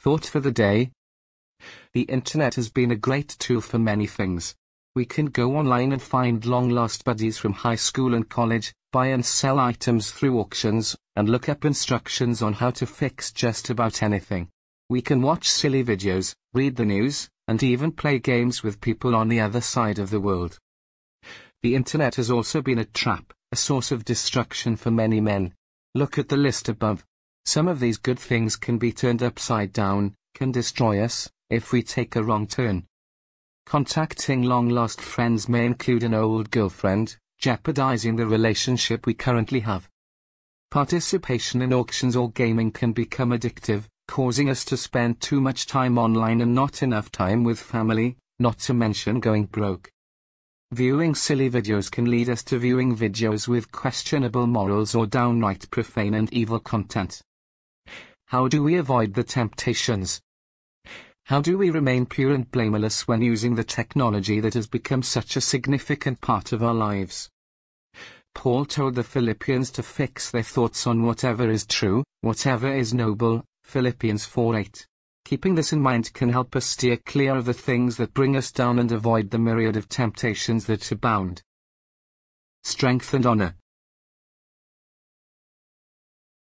Thought for the day. The internet has been a great tool for many things. We can go online and find long lost buddies from high school and college, buy and sell items through auctions, and look up instructions on how to fix just about anything. We can watch silly videos, read the news, and even play games with people on the other side of the world. The internet has also been a trap, a source of destruction for many men. Look at the list above. Some of these good things can be turned upside down, can destroy us, if we take a wrong turn. Contacting long-lost friends may include an old girlfriend, jeopardizing the relationship we currently have. Participation in auctions or gaming can become addictive, causing us to spend too much time online and not enough time with family, not to mention going broke. Viewing silly videos can lead us to viewing videos with questionable morals or downright profane and evil content. How do we avoid the temptations? How do we remain pure and blameless when using the technology that has become such a significant part of our lives? Paul told the Philippians to fix their thoughts on whatever is true, whatever is noble, Philippians 4:8. Keeping this in mind can help us steer clear of the things that bring us down and avoid the myriad of temptations that abound. Strength and honor.